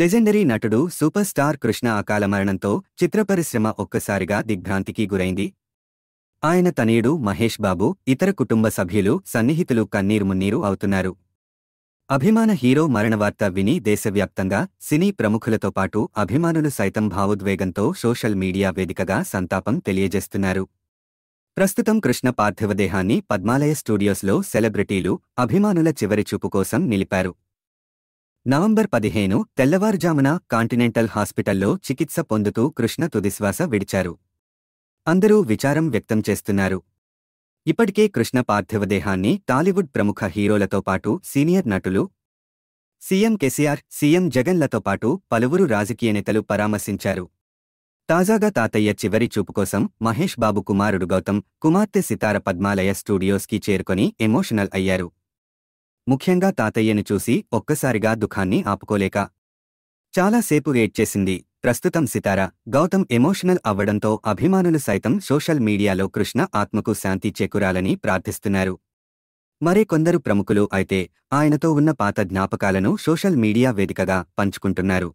legendary నటుడు super star Krishna అకాల మరణంతో చిత్ర పరిశ్రమ ఒక్కసారిగా దిగ్భ్రాంతికి గురైంది ఆయన తనయుడు మహేష్ బాబు ఇతర కుటుంబ సభ్యులు సన్నిహితులు కన్నీరు మున్నీరు అవుతున్నారు అభిమాన హీరో మరణవార్త విని దేశవ్యాప్తంగా సినీ ప్రముఖులతో పాటు అభిమానులు సైతం భావోద్వేగంతో సోషల్ మీడియా వేదికగా సంతాపం తెలియజేస్తున్నారు ప్రస్తుతం కృష్ణ పార్థివదేహాన్ని పద్మాలయ స్టూడియోస్లో సెలబ్రిటీలు అభిమానుల చివరి చూపు కోసం నిలిపారు నవంబర్ పదిహేను తెల్లవారుజామున కాంటినెంటల్ హాస్పిటల్లో చికిత్స పొందుతూ కృష్ణ తుదిశ్వాస విడిచారు అందరూ విచారం వ్యక్తం చేస్తున్నారు ఇప్పటికే కృష్ణ పార్థివదేహాన్ని టాలీవుడ్ ప్రముఖ హీరోలతో పాటు సీనియర్ నటులు సీఎం కెసిఆర్ సీఎం జగన్లతో పాటు పలువురు రాజకీయ నేతలు పరామర్శించారు తాజాగా తాతయ్య చివరి చూపు కోసం మహేష్ బాబు కుమారుడు గౌతమ్ కుమార్తె సితార పద్మాలయ స్టూడియోస్కి చేరుకొని ఎమోషనల్ అయ్యారు ముఖ్యంగా తాతయ్యను చూసి ఒక్కసారిగా దుఃఖాన్ని ఆపుకోలేక చాలాసేపు వెయిట్ చేసింది ప్రస్తుతం సితార గౌతమ్ ఎమోషనల్ అవ్వడంతో అభిమానులు సైతం సోషల్ మీడియాలో కృష్ణ ఆత్మకు శాంతి చేకూరాలని ప్రార్థిస్తున్నారు మరే కొందరు ప్రముఖులు అయితే ఆయనతో ఉన్న పాత జ్ఞాపకాలను సోషల్ మీడియా వేదికగా పంచుకుంటున్నారు